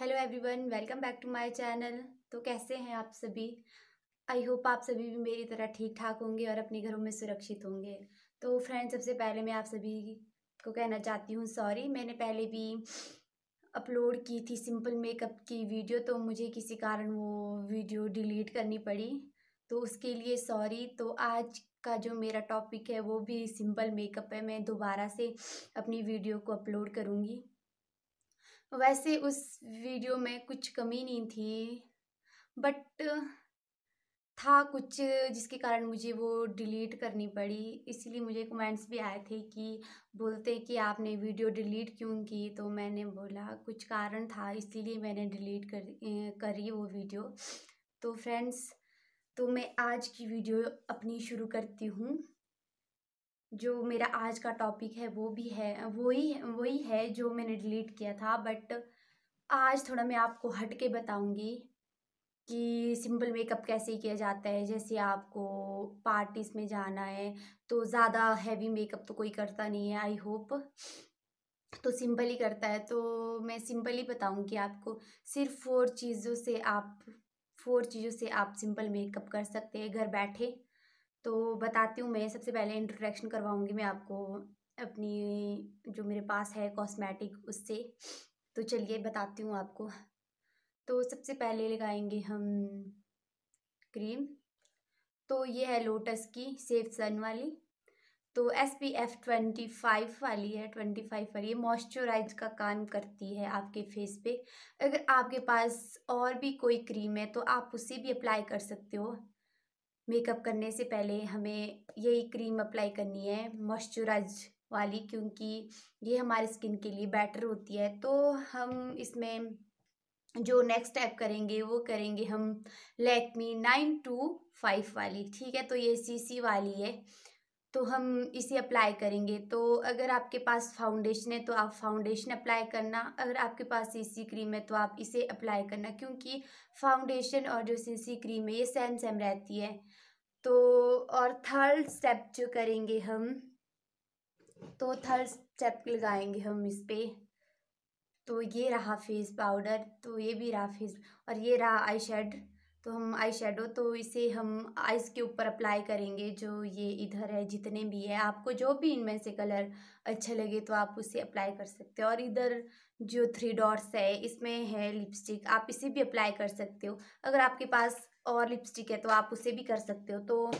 hello everyone welcome back to my channel तो कैसे हैं आप सभी आई होप आप सभी भी मेरी तरह ठीक ठाक होंगे और अपने घरों में सुरक्षित होंगे तो फ्रेंड सबसे पहले मैं आप सभी को कहना चाहती हूँ सॉरी मैंने पहले भी अपलोड की थी सिंपल मेकअप की वीडियो तो मुझे किसी कारण वो वीडियो डिलीट करनी पड़ी तो उसके लिए सॉरी तो आज का जो मेरा टॉपिक है वो भी सिंपल मेकअप है मैं दोबारा से अपनी वीडियो को अपलोड करूँगी वैसे उस वीडियो में कुछ कमी नहीं थी बट था कुछ जिसके कारण मुझे वो डिलीट करनी पड़ी इसलिए मुझे कमेंट्स भी आए थे कि बोलते कि आपने वीडियो डिलीट क्यों की तो मैंने बोला कुछ कारण था इसीलिए मैंने डिलीट कर करी वो वीडियो तो फ्रेंड्स तो मैं आज की वीडियो अपनी शुरू करती हूँ जो मेरा आज का टॉपिक है वो भी है वही वही है जो मैंने डिलीट किया था बट आज थोड़ा मैं आपको हट के बताऊँगी कि सिंपल मेकअप कैसे किया जाता है जैसे आपको पार्टीज़ में जाना है तो ज़्यादा हैवी मेकअप तो कोई करता नहीं है आई होप तो सिंपल ही करता है तो मैं सिंपल ही बताऊंगी आपको सिर्फ फोर चीज़ों से आप फोर चीज़ों से आप सिंपल मेकअप कर सकते हैं घर बैठे तो बताती हूँ मैं सबसे पहले इंट्रोडक्शन करवाऊँगी मैं आपको अपनी जो मेरे पास है कॉस्मेटिक उससे तो चलिए बताती हूँ आपको तो सबसे पहले लगाएंगे हम क्रीम तो ये है लोटस की सेफ सन वाली तो S P F twenty five वाली है ट्वेंटी फाइव वाली ये मॉइस्चराइज का काम करती है आपके फेस पे अगर आपके पास और भी कोई क्रीम है तो आप उसे भी अप्लाई कर सकते हो मेकअप करने से पहले हमें यही क्रीम अप्लाई करनी है मॉइस्चराइज वाली क्योंकि ये हमारे स्किन के लिए बेटर होती है तो हम इसमें जो नेक्स्ट स्टेप करेंगे वो करेंगे हम लैक्मी नाइन टू फाइव वाली ठीक है तो ये सीसी वाली है तो हम इसे अप्लाई करेंगे तो अगर आपके पास फाउंडेशन है तो आप फाउंडेशन अप्लाई करना अगर आपके पास सीसी क्रीम है तो आप इसे अप्लाई करना क्योंकि फाउंडेशन और जो सीसी क्रीम है ये सेम सेम रहती है तो और थर्ड स्टेप जो करेंगे हम तो थर्ड स्टेप लगाएंगे हम इस पर तो ये रहा फेस पाउडर तो ये भी रहा फेस और ये रहा आई शेड तो हम आई शेडो तो इसे हम आइस के ऊपर अप्लाई करेंगे जो ये इधर है जितने भी है आपको जो भी इनमें से कलर अच्छे लगे तो आप उसे अप्लाई कर सकते हो और इधर जो थ्री डॉट्स है इसमें है लिपस्टिक आप इसे भी अप्लाई कर सकते हो अगर आपके पास और लिपस्टिक है तो आप उसे भी कर सकते हो तो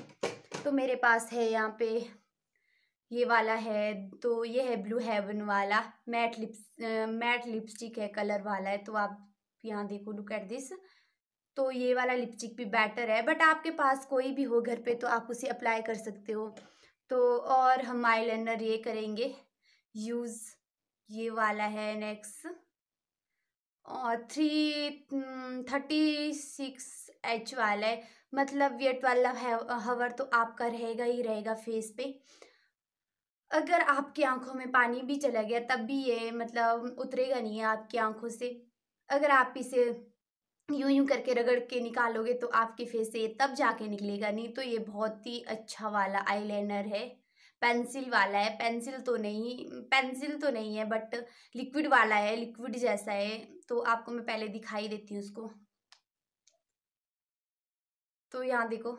तो मेरे पास है यहाँ पे ये वाला है तो ये है ब्लू हेवन वाला मैट लिप्स मैट लिपस्टिक है कलर वाला है तो आप यहाँ देखो लुक एट दिस तो ये वाला लिपस्टिक भी बेटर है बट आपके पास कोई भी हो घर पे तो आप उसे अप्लाई कर सकते हो तो और हम आई लाइनर ये करेंगे यूज़ ये वाला है नेक्स्ट और थ्री थर्टी सिक्स एच वाला है मतलब वेट वाला हवर तो आपका रहेगा ही रहेगा फेस पे अगर आपकी आंखों में पानी भी चला गया तब भी ये मतलब उतरेगा नहीं है आपकी आंखों से अगर आप इसे यूं यूं करके रगड़ के निकालोगे तो आपके फेस से तब जाके निकलेगा नहीं तो ये बहुत ही अच्छा वाला आईलाइनर है पेंसिल वाला है पेंसिल तो नहीं पेंसिल तो नहीं है बट लिक्विड वाला है लिक्विड जैसा है तो आपको मैं पहले दिखाई देती हूँ उसको तो यहाँ देखो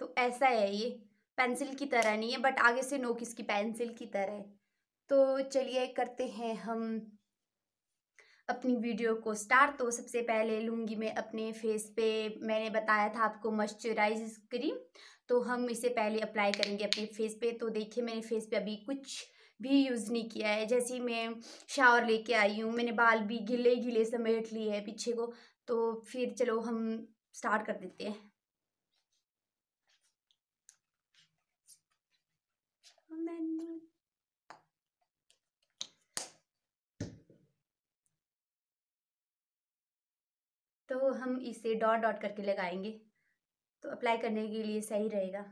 तो ऐसा है ये पेंसिल की तरह नहीं है बट आगे से नोक इसकी पेंसिल की तरह है तो चलिए करते हैं हम अपनी वीडियो को स्टार्ट तो सबसे पहले लूँगी मैं अपने फेस पे मैंने बताया था आपको मॉइस्चराइज क्रीम तो हम इसे पहले अप्लाई करेंगे अपने फेस पे तो देखिए मैंने फेस पे अभी कुछ भी यूज़ नहीं किया है जैसे ही मैं शावर लेके आई हूँ मैंने बाल भी गिले गिले समेट लिए है पीछे को तो फिर चलो हम स्टार्ट कर देते हैं तो हम इसे डॉट डॉट करके लगाएंगे तो अप्लाई करने के लिए सही रहेगा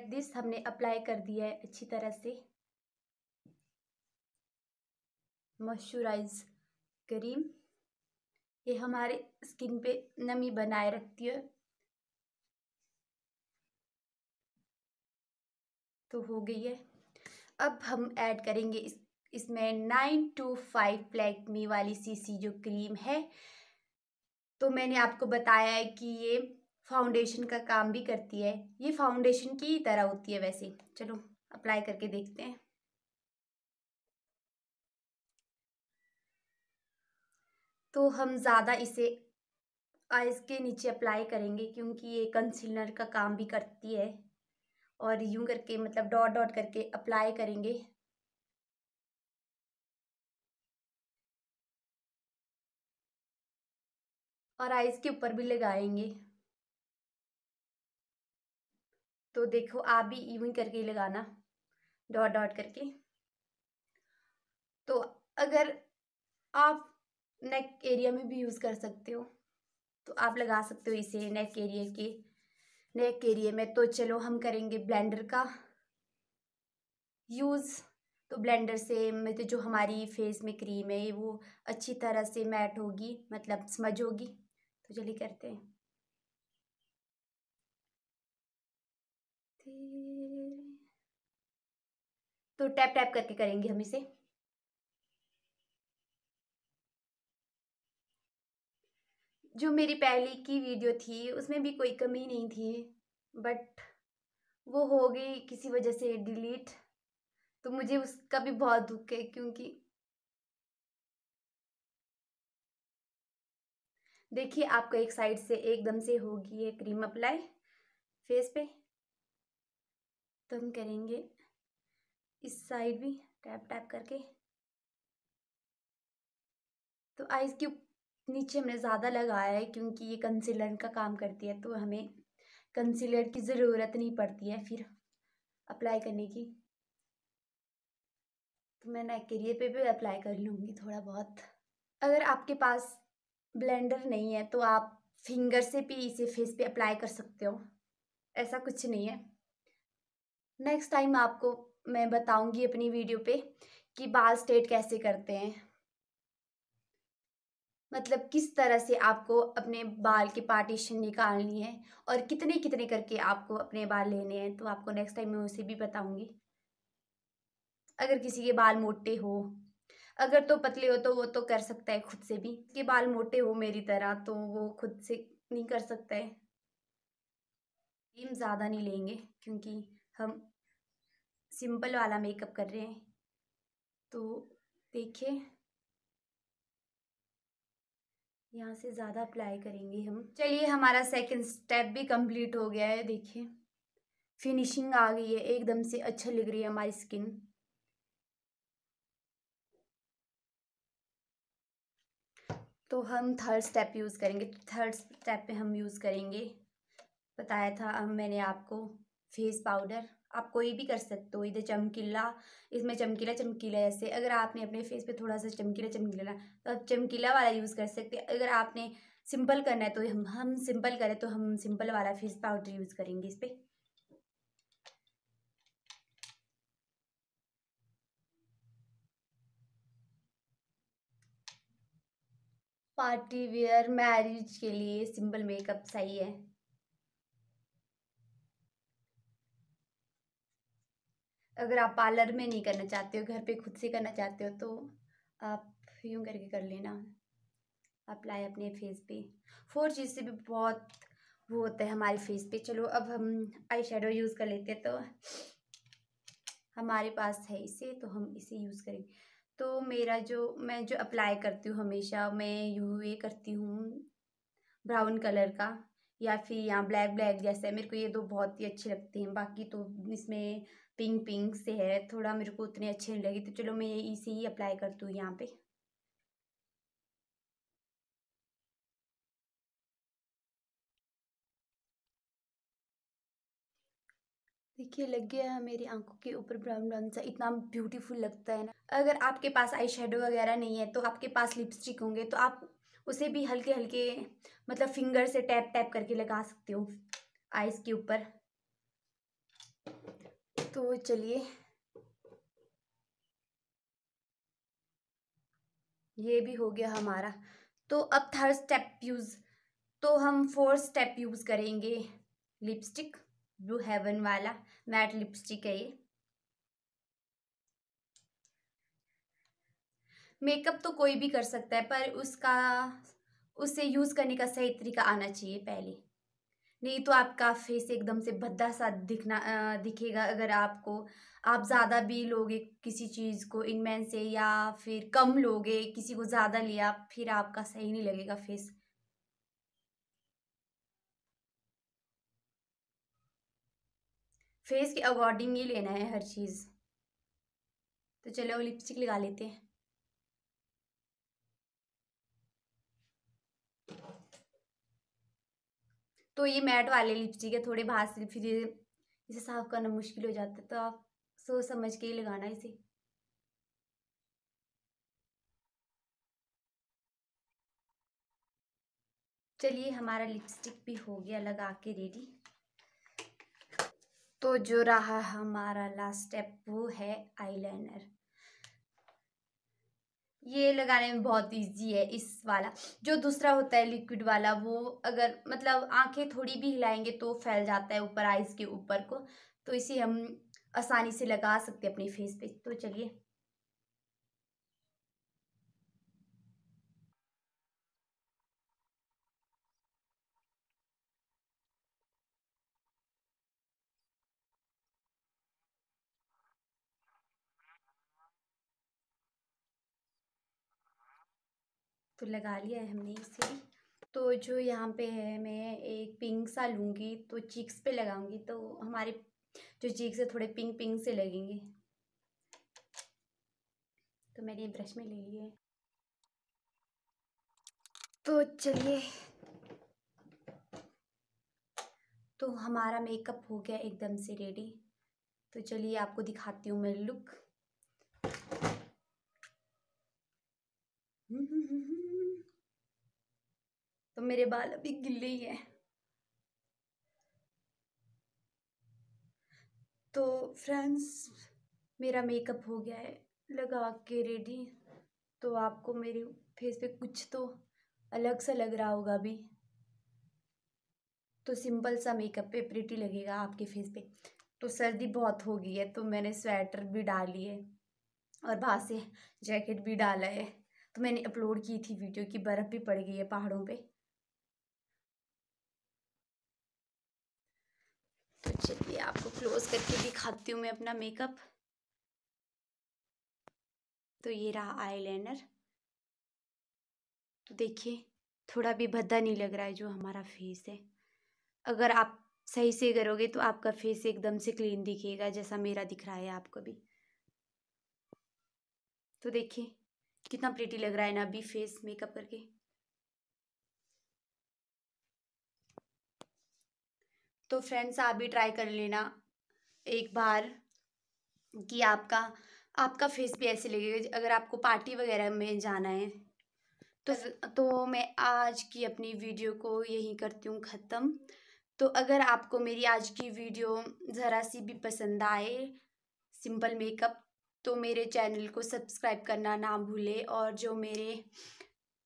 लाइक दिस हमने अप्लाई कर दिया है अच्छी तरह से मॉइस्चराइज क्रीम ये हमारे स्किन पे नमी बनाए रखती है तो हो गई है अब हम ऐड करेंगे इस इसमें नाइन टू फाइव प्लैक्मी वाली सीसी जो क्रीम है तो मैंने आपको बताया है कि ये फाउंडेशन का काम भी करती है ये फाउंडेशन की तरह होती है वैसे चलो अप्लाई करके देखते हैं तो हम ज़्यादा इसे आइज़ के नीचे अप्लाई करेंगे क्योंकि ये कंसीलर का काम भी करती है और यूं करके मतलब डॉट डॉट करके अप्लाई करेंगे और आइज़ के ऊपर भी लगाएंगे तो देखो आप भी इवन करके लगाना डॉट डॉट करके तो अगर आप नेक एरिया में भी यूज़ कर सकते हो तो आप लगा सकते हो इसे नेक एरिया के नेक एरिया में तो चलो हम करेंगे ब्लेंडर का यूज़ तो ब्लेंडर से मतलब जो हमारी फेस में क्रीम है वो अच्छी तरह से मैट होगी मतलब स्मज होगी तो चलिए करते हैं तो टैप टैप करके करेंगे हम इसे जो मेरी पहली की वीडियो थी उसमें भी कोई कमी नहीं थी बट वो हो गई किसी वजह से डिलीट तो मुझे उसका भी बहुत दुख है क्योंकि देखिए आपको एक साइड से एकदम से होगी ये क्रीम अप्लाई फेस पे तो हम करेंगे इस साइड भी टैप टैप करके तो आइस क्यूब नीचे हमने ज़्यादा लगाया है क्योंकि ये कंसीलर का काम करती है तो हमें कंसीलर की ज़रूरत नहीं पड़ती है फिर अप्लाई करने की तो मैं नेक पे भी अप्लाई कर लूँगी थोड़ा बहुत अगर आपके पास ब्लेंडर नहीं है तो आप फिंगर से भी इसे फेस पे अप्लाई कर सकते हो ऐसा कुछ नहीं है नेक्स्ट टाइम आपको मैं बताऊंगी अपनी वीडियो पे कि बाल स्ट्रेट कैसे करते हैं मतलब किस तरह से आपको अपने बाल के पार्टीशन निकालनी है और कितने कितने करके आपको अपने बाल लेने हैं तो आपको नेक्स्ट टाइम मैं उसे भी बताऊंगी अगर किसी के बाल मोटे हो अगर तो पतले हो तो वो तो कर सकता है खुद से भी कि बाल मोटे हो मेरी तरह तो वो खुद से नहीं कर सकता है ज़्यादा नहीं लेंगे क्योंकि हम सिंपल वाला मेकअप कर रहे हैं तो देखिए यहाँ से ज़्यादा अप्लाई करेंगे हम चलिए हमारा सेकंड स्टेप भी कंप्लीट हो गया है देखिए फिनिशिंग आ गई है एकदम से अच्छा लग रही है हमारी स्किन तो हम थर्ड स्टेप यूज़ करेंगे थर्ड स्टेप पे हम यूज़ करेंगे बताया था अब मैंने आपको फेस पाउडर आप कोई भी कर सकते हो इधर चमकीला इसमें चमकीला चमकीला ऐसे अगर आपने अपने फेस पे थोड़ा सा चमकीला चमकीला तो आप चमकीला वाला यूज़ कर सकते हैं अगर आपने सिंपल करना है तो हम हम सिंपल करें तो हम सिंपल वाला फेस पाउडर यूज़ करेंगे इस पर पार्टी वेयर मैरिज के लिए सिंपल मेकअप सही है अगर आप पार्लर में नहीं करना चाहते हो घर पे खुद से करना चाहते हो तो आप यूँ करके कर लेना अप्लाई अपने फेस पे फोर चीज़ से भी बहुत वो होता है हमारे फेस पे चलो अब हम आई शेडो यूज़ कर लेते हैं तो हमारे पास है इसे तो हम इसे यूज़ करें तो मेरा जो मैं जो अप्लाई करती हूँ हमेशा मैं यू ए करती हूँ ब्राउन कलर का या फिर यहाँ ब्लैक ब्लैक जैसे मेरे को ये दो बहुत ही अच्छे लगते हैं बाकी तो इसमें पिंक पिंक से है थोड़ा मेरे को उतने अच्छे नहीं लगे तो चलो मैं ये से ही अप्लाई करती हूँ यहाँ पे देखिए लग गया है मेरी आंखों के ऊपर ब्राउन ब्राउन सा इतना ब्यूटीफुल लगता है ना अगर आपके पास आई शेडो वगैरह नहीं है तो आपके पास लिपस्टिक होंगे तो आप उसे भी हल्के हल्के मतलब फिंगर से टैप टैप करके लगा सकते हो आइज़ के ऊपर तो चलिए ये भी हो गया हमारा तो अब थर्ड स्टेप यूज़ तो हम फोर्थ स्टेप यूज़ करेंगे लिपस्टिक ब्लू हेवन वाला मैट लिपस्टिक है ये मेकअप तो कोई भी कर सकता है पर उसका उसे यूज़ करने का सही तरीका आना चाहिए पहले नहीं तो आपका फेस एकदम से भद्दा सा दिखना दिखेगा अगर आपको आप ज़्यादा भी लोगे किसी चीज़ को इनमें से या फिर कम लोगे किसी को ज़्यादा लिया फिर आपका सही नहीं लगेगा फेस फेस के अकॉर्डिंग ही लेना है हर चीज़ तो चलो लिपस्टिक लगा लेते हैं तो ये मैट वाले लिपस्टिक है थोड़े बाहर से फिर इसे साफ करना मुश्किल हो जाता है तो आप सोच समझ के ही लगाना इसे चलिए हमारा लिपस्टिक भी हो गया लगा के रेडी तो जो रहा हमारा लास्ट स्टेप वो है आईलाइनर ये लगाने में बहुत इजी है इस वाला जो दूसरा होता है लिक्विड वाला वो अगर मतलब आंखें थोड़ी भी हिलाएंगे तो फैल जाता है ऊपर आइज़ के ऊपर को तो इसे हम आसानी से लगा सकते हैं अपने फेस पे तो चलिए तो लगा लिया है हमने इसे तो जो यहाँ पे है मैं एक पिंक सा लूँगी तो चीक्स पे लगाऊंगी तो हमारे जो चीक्स है थोड़े पिंक पिंक से लगेंगे तो मैंने ब्रश में ले लिए तो चलिए तो हमारा मेकअप हो गया एकदम से रेडी तो चलिए आपको दिखाती हूँ मैं लुक तो मेरे बाल अभी गिले ही है तो फ्रेंड्स मेरा मेकअप हो गया है लगा के रेडी तो आपको मेरे फेस पे कुछ तो अलग सा लग रहा होगा अभी तो सिंपल सा मेकअप पे प्रिटी लगेगा आपके फेस पे तो सर्दी बहुत हो गई है तो मैंने स्वेटर भी डाली है और बाहर से जैकेट भी डाला है तो मैंने अपलोड की थी वीडियो कि बर्फ़ भी पड़ गई है पहाड़ों पे तो चलिए आपको क्लोज करके दिखाती हूँ मैं अपना मेकअप तो ये रहा आईलाइनर तो देखिए थोड़ा भी भद्दा नहीं लग रहा है जो हमारा फेस है अगर आप सही से करोगे तो आपका फेस एकदम से क्लीन दिखेगा जैसा मेरा दिख रहा है आपको भी तो देखिए कितना प्रीटी लग रहा है ना अभी फेस मेकअप करके तो फ्रेंड्स आप भी ट्राई कर लेना एक बार कि आपका आपका फेस भी ऐसे लगेगा अगर आपको पार्टी वगैरह में जाना है तो तो मैं आज की अपनी वीडियो को यहीं करती हूँ ख़त्म तो अगर आपको मेरी आज की वीडियो ज़रा सी भी पसंद आए सिंपल मेकअप तो मेरे चैनल को सब्सक्राइब करना ना भूले और जो मेरे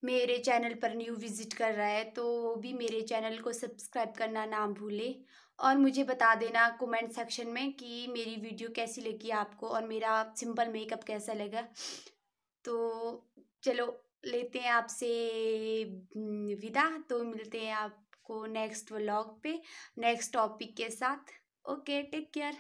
मेरे चैनल पर न्यू विज़िट कर रहा है तो वो भी मेरे चैनल को सब्सक्राइब करना ना भूले और मुझे बता देना कमेंट सेक्शन में कि मेरी वीडियो कैसी लगी आपको और मेरा सिंपल मेकअप कैसा लगा तो चलो लेते हैं आपसे हम्म, विदा तो मिलते हैं आपको नेक्स्ट व्लॉग पे नेक्स्ट टॉपिक के साथ ओके टेक केयर